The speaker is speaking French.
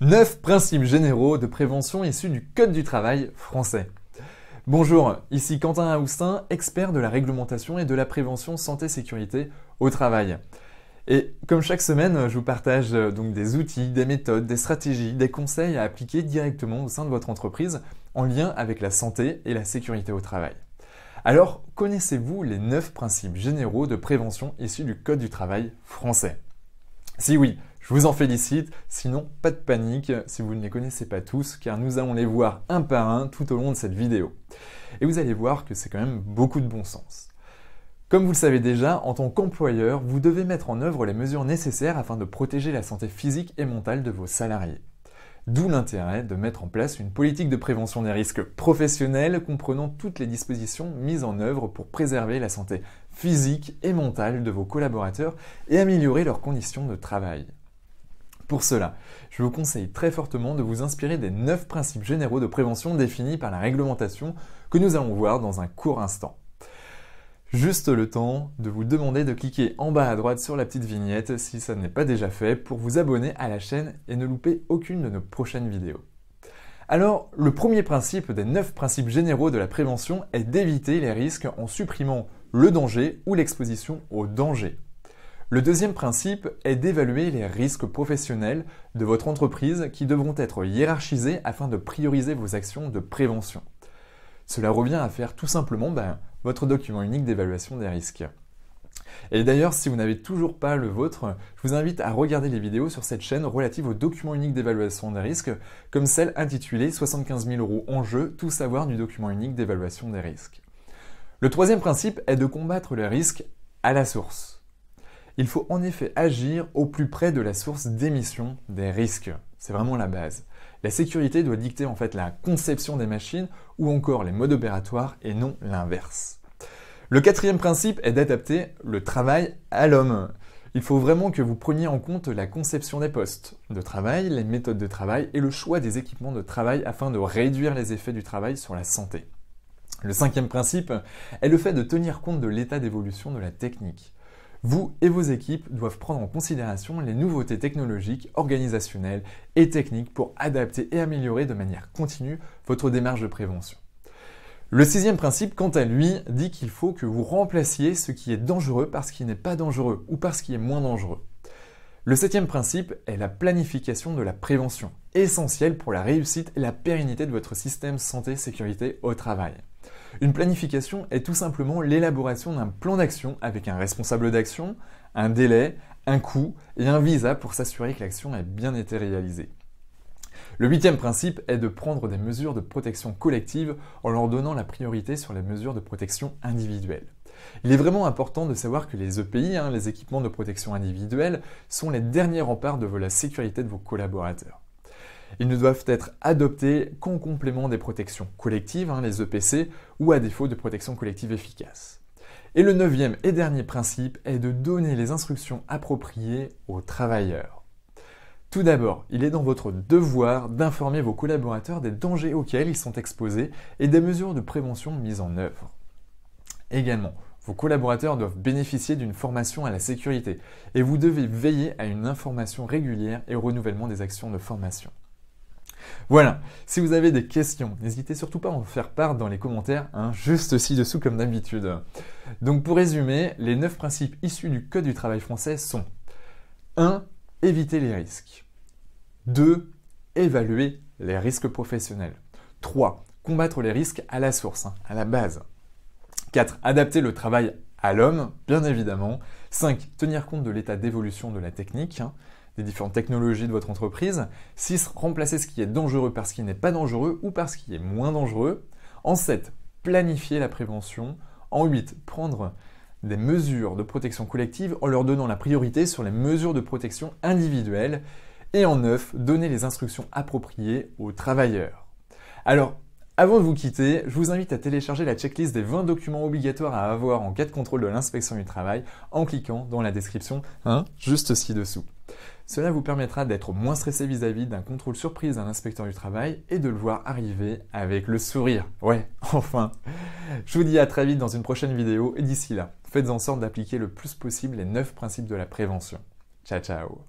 9 principes généraux de prévention issus du Code du travail français. Bonjour, ici Quentin Aoustin, expert de la réglementation et de la prévention santé-sécurité au travail. Et comme chaque semaine, je vous partage euh, donc des outils, des méthodes, des stratégies, des conseils à appliquer directement au sein de votre entreprise en lien avec la santé et la sécurité au travail. Alors, connaissez-vous les 9 principes généraux de prévention issus du Code du travail français Si oui, je vous en félicite, sinon pas de panique si vous ne les connaissez pas tous, car nous allons les voir un par un tout au long de cette vidéo. Et vous allez voir que c'est quand même beaucoup de bon sens. Comme vous le savez déjà, en tant qu'employeur, vous devez mettre en œuvre les mesures nécessaires afin de protéger la santé physique et mentale de vos salariés. D'où l'intérêt de mettre en place une politique de prévention des risques professionnels comprenant toutes les dispositions mises en œuvre pour préserver la santé physique et mentale de vos collaborateurs et améliorer leurs conditions de travail. Pour cela, je vous conseille très fortement de vous inspirer des 9 principes généraux de prévention définis par la réglementation que nous allons voir dans un court instant. Juste le temps de vous demander de cliquer en bas à droite sur la petite vignette si ça n'est pas déjà fait pour vous abonner à la chaîne et ne louper aucune de nos prochaines vidéos. Alors, le premier principe des 9 principes généraux de la prévention est d'éviter les risques en supprimant le danger ou l'exposition au danger. Le deuxième principe est d'évaluer les risques professionnels de votre entreprise qui devront être hiérarchisés afin de prioriser vos actions de prévention. Cela revient à faire tout simplement ben, votre document unique d'évaluation des risques. Et d'ailleurs, si vous n'avez toujours pas le vôtre, je vous invite à regarder les vidéos sur cette chaîne relatives au document unique d'évaluation des risques, comme celle intitulée 75 000 euros en jeu, tout savoir du document unique d'évaluation des risques. Le troisième principe est de combattre les risques à la source il faut en effet agir au plus près de la source d'émission des risques. C'est vraiment la base. La sécurité doit dicter en fait la conception des machines ou encore les modes opératoires et non l'inverse. Le quatrième principe est d'adapter le travail à l'homme. Il faut vraiment que vous preniez en compte la conception des postes de travail, les méthodes de travail et le choix des équipements de travail afin de réduire les effets du travail sur la santé. Le cinquième principe est le fait de tenir compte de l'état d'évolution de la technique. Vous et vos équipes doivent prendre en considération les nouveautés technologiques, organisationnelles et techniques pour adapter et améliorer de manière continue votre démarche de prévention. Le sixième principe, quant à lui, dit qu'il faut que vous remplaciez ce qui est dangereux par ce qui n'est pas dangereux ou par ce qui est moins dangereux. Le septième principe est la planification de la prévention, essentielle pour la réussite et la pérennité de votre système santé-sécurité au travail. Une planification est tout simplement l'élaboration d'un plan d'action avec un responsable d'action, un délai, un coût et un visa pour s'assurer que l'action ait bien été réalisée. Le huitième principe est de prendre des mesures de protection collective en leur donnant la priorité sur les mesures de protection individuelle. Il est vraiment important de savoir que les EPI, hein, les équipements de protection individuelle, sont les derniers remparts de la sécurité de vos collaborateurs. Ils ne doivent être adoptés qu'en complément des protections collectives, hein, les EPC, ou à défaut de protection collective efficace. Et le neuvième et dernier principe est de donner les instructions appropriées aux travailleurs. Tout d'abord, il est dans votre devoir d'informer vos collaborateurs des dangers auxquels ils sont exposés et des mesures de prévention mises en œuvre également. Vos collaborateurs doivent bénéficier d'une formation à la sécurité et vous devez veiller à une information régulière et au renouvellement des actions de formation. Voilà, si vous avez des questions, n'hésitez surtout pas à en faire part dans les commentaires, hein, juste ci-dessous comme d'habitude. Donc pour résumer, les 9 principes issus du Code du travail français sont 1. Éviter les risques. 2. Évaluer les risques professionnels. 3. Combattre les risques à la source, hein, à la base. 4. Adapter le travail à l'homme, bien évidemment. 5. Tenir compte de l'état d'évolution de la technique, hein, des différentes technologies de votre entreprise. 6. Remplacer ce qui est dangereux par ce qui n'est pas dangereux ou par ce qui est moins dangereux. En 7. Planifier la prévention. En 8. Prendre des mesures de protection collective en leur donnant la priorité sur les mesures de protection individuelle. Et en 9. Donner les instructions appropriées aux travailleurs. Alors, avant de vous quitter, je vous invite à télécharger la checklist des 20 documents obligatoires à avoir en cas de contrôle de l'inspection du travail en cliquant dans la description juste ci-dessous. Cela vous permettra d'être moins stressé vis-à-vis d'un contrôle surprise d'un inspecteur du travail et de le voir arriver avec le sourire. Ouais, enfin. Je vous dis à très vite dans une prochaine vidéo et d'ici là, faites en sorte d'appliquer le plus possible les 9 principes de la prévention. Ciao ciao